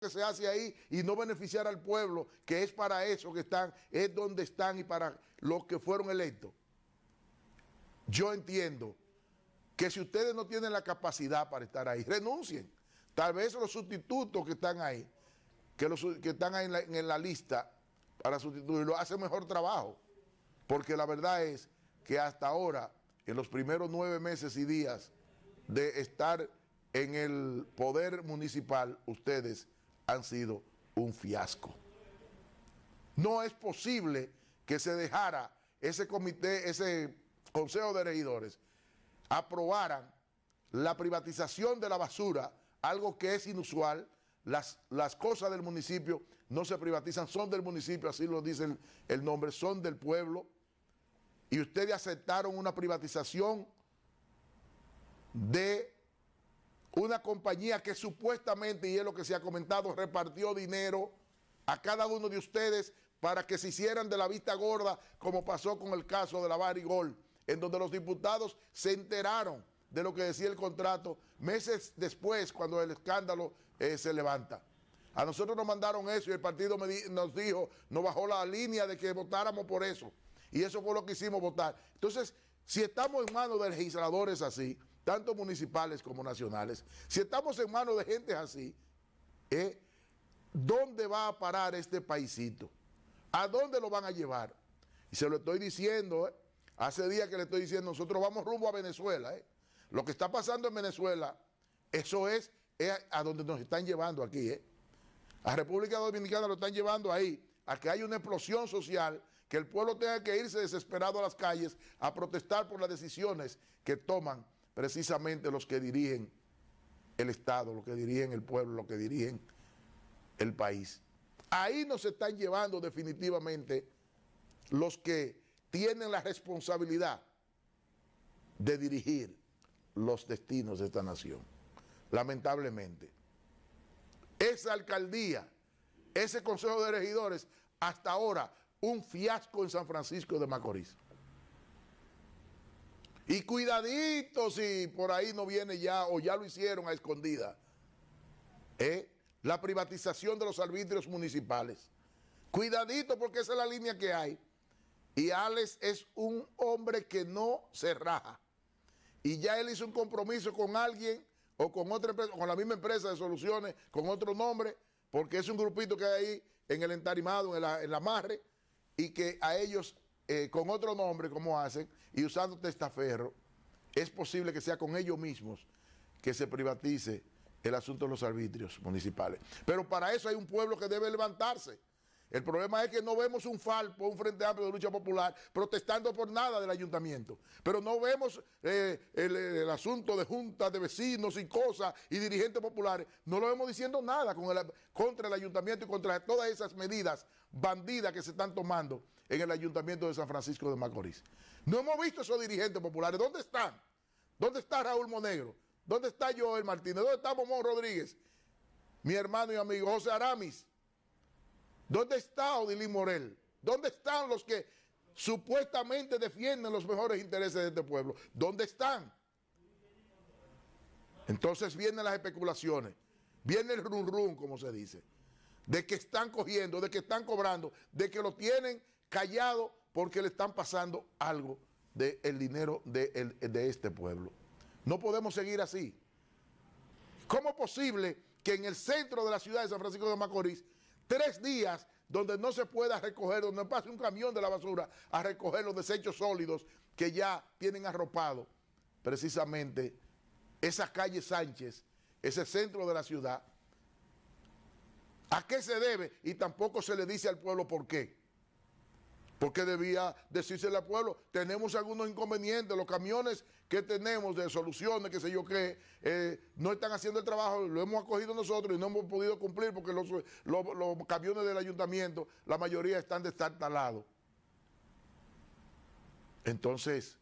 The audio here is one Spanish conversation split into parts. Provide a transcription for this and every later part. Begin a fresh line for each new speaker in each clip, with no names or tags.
que se hace ahí y no beneficiar al pueblo, que es para eso que están, es donde están y para los que fueron electos. Yo entiendo que si ustedes no tienen la capacidad para estar ahí, renuncien. Tal vez los sustitutos que están ahí, que, están ahí en la, en la lista para sustituirlo, hacen mejor trabajo. Porque la verdad es que hasta ahora, en los primeros nueve meses y días de estar en el poder municipal, ustedes han sido un fiasco. No es posible que se dejara ese comité, ese consejo de regidores, aprobaran la privatización de la basura, algo que es inusual. Las, las cosas del municipio no se privatizan, son del municipio, así lo dice el nombre, son del pueblo. Y ustedes aceptaron una privatización de una compañía que supuestamente, y es lo que se ha comentado, repartió dinero a cada uno de ustedes para que se hicieran de la vista gorda, como pasó con el caso de la Barigol, en donde los diputados se enteraron de lo que decía el contrato meses después, cuando el escándalo eh, se levanta. A nosotros nos mandaron eso y el partido nos dijo, nos bajó la línea de que votáramos por eso. Y eso fue lo que hicimos votar. Entonces, si estamos en manos de legisladores así, tanto municipales como nacionales, si estamos en manos de gente así, ¿eh? ¿dónde va a parar este paisito? ¿A dónde lo van a llevar? Y se lo estoy diciendo, ¿eh? hace días que le estoy diciendo, nosotros vamos rumbo a Venezuela. ¿eh? Lo que está pasando en Venezuela, eso es, a donde nos están llevando aquí. A República Dominicana lo están llevando ahí, a que haya una explosión social, que el pueblo tenga que irse desesperado a las calles a protestar por las decisiones que toman precisamente los que dirigen el Estado, los que dirigen el pueblo, los que dirigen el país. Ahí nos están llevando definitivamente los que tienen la responsabilidad de dirigir los destinos de esta nación. Lamentablemente, esa alcaldía, ese consejo de regidores, hasta ahora un fiasco en San Francisco de Macorís. Y cuidadito si por ahí no viene ya o ya lo hicieron a escondida. ¿eh? La privatización de los arbitrios municipales. Cuidadito porque esa es la línea que hay. Y Alex es un hombre que no se raja. Y ya él hizo un compromiso con alguien o con otra empresa, con la misma empresa de soluciones, con otro nombre, porque es un grupito que hay ahí en el entarimado, en, la, en y que a ellos eh, con otro nombre, como hacen, y usando testaferro, es posible que sea con ellos mismos que se privatice el asunto de los arbitrios municipales. Pero para eso hay un pueblo que debe levantarse. El problema es que no vemos un Falpo, un Frente Amplio de Lucha Popular, protestando por nada del ayuntamiento. Pero no vemos eh, el, asunto de juntas de vecinos y cosas y dirigentes populares. No lo vemos diciendo nada contra el ayuntamiento y contra todas esas medidas bandidas que se están tomando en el ayuntamiento de San Francisco de Macorís. No hemos visto esos dirigentes populares. ¿Dónde están? ¿Dónde está Raúl Monegro? ¿Dónde está Joel Martínez? ¿Dónde está Momón Rodríguez? Mi hermano y amigo José Aramis ¿Dónde está Odilí Morel? ¿Dónde están los que supuestamente defienden los mejores intereses de este pueblo? ¿Dónde están? Entonces vienen las especulaciones, viene el run como se dice, de que están cogiendo, de que están cobrando, de que lo tienen callado porque le están pasando algo del dinero de, de este pueblo. No podemos seguir así. ¿Cómo es posible que en el centro de la ciudad de San Francisco de Macorís tres días donde no se pueda recoger, donde pase un camión de la basura a recoger los desechos sólidos que ya tienen arropado precisamente esa calle Sánchez, ese centro de la ciudad. ¿A qué se debe? Y tampoco se le dice al pueblo por qué. Porque debía decirse al pueblo, tenemos algunos inconvenientes, los camiones que tenemos de soluciones, qué sé yo qué, eh, no están haciendo el trabajo, lo hemos acogido nosotros y no hemos podido cumplir porque los, camiones del ayuntamiento, la mayoría están de talados. Entonces,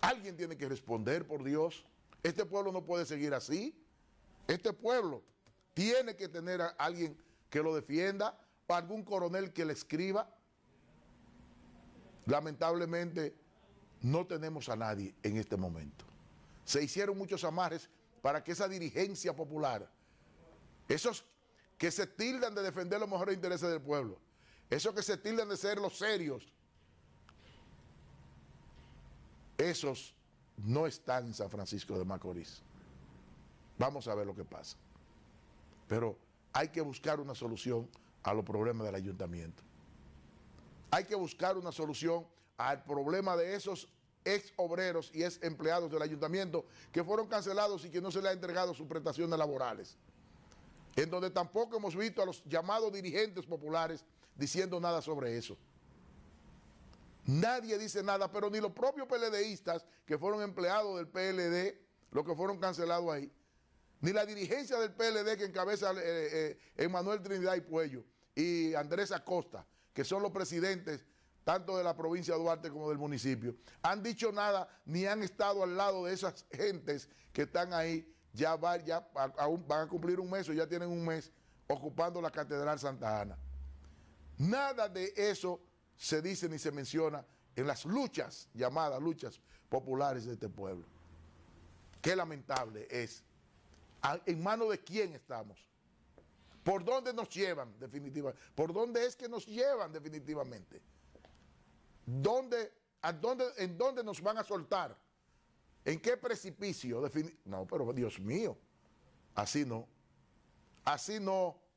alguien tiene que responder por Dios. Este pueblo no puede seguir así. Este pueblo tiene que tener a alguien que lo defienda, algún coronel que le escriba, Lamentablemente no tenemos a nadie en este momento. Se hicieron muchos amares para que esa dirigencia popular, esos que se tildan de defender los mejores intereses del pueblo, esos que se tildan de ser los serios, esos no están en San Francisco de Macorís. Vamos a ver lo que pasa. Pero hay que buscar una solución a los problemas del ayuntamiento. Hay que buscar una solución al problema de esos ex obreros y ex empleados del ayuntamiento que fueron cancelados y que no se les ha entregado sus prestaciones laborales. En donde tampoco hemos visto a los llamados dirigentes populares diciendo nada sobre eso. Nadie dice nada, pero ni los propios PLDistas que fueron empleados del PLD, los que fueron cancelados ahí, ni la dirigencia del PLD que encabeza Emanuel eh, eh, Trinidad y Puello y Andrés Acosta, que son los presidentes tanto de la provincia de Duarte como del municipio, han dicho nada ni han estado al lado de esas gentes que están ahí, ya, van a cumplir un mes o ya tienen un mes ocupando la Catedral Santa Ana. Nada de eso se dice ni se menciona en las luchas, llamadas luchas populares de este pueblo. Qué lamentable es. ¿En manos de quién estamos? ¿Por dónde nos llevan definitivamente? ¿Por dónde es que nos llevan definitivamente? ¿Dónde, a dónde, ¿En dónde nos van a soltar? ¿En qué precipicio? no, pero Dios mío, así no. Así no